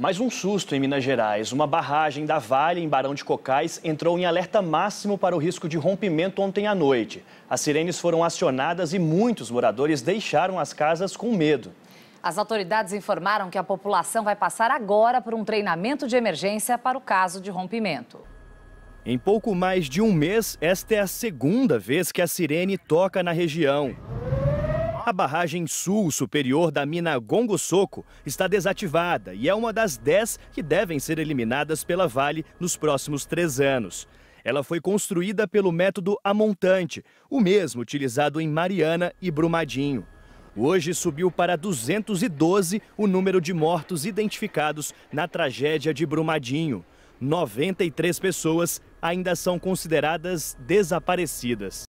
Mais um susto em Minas Gerais. Uma barragem da Vale, em Barão de Cocais, entrou em alerta máximo para o risco de rompimento ontem à noite. As sirenes foram acionadas e muitos moradores deixaram as casas com medo. As autoridades informaram que a população vai passar agora por um treinamento de emergência para o caso de rompimento. Em pouco mais de um mês, esta é a segunda vez que a sirene toca na região. A barragem sul superior da mina Gongo Soco está desativada e é uma das 10 que devem ser eliminadas pela Vale nos próximos três anos. Ela foi construída pelo método amontante, o mesmo utilizado em Mariana e Brumadinho. Hoje subiu para 212 o número de mortos identificados na tragédia de Brumadinho. 93 pessoas ainda são consideradas desaparecidas.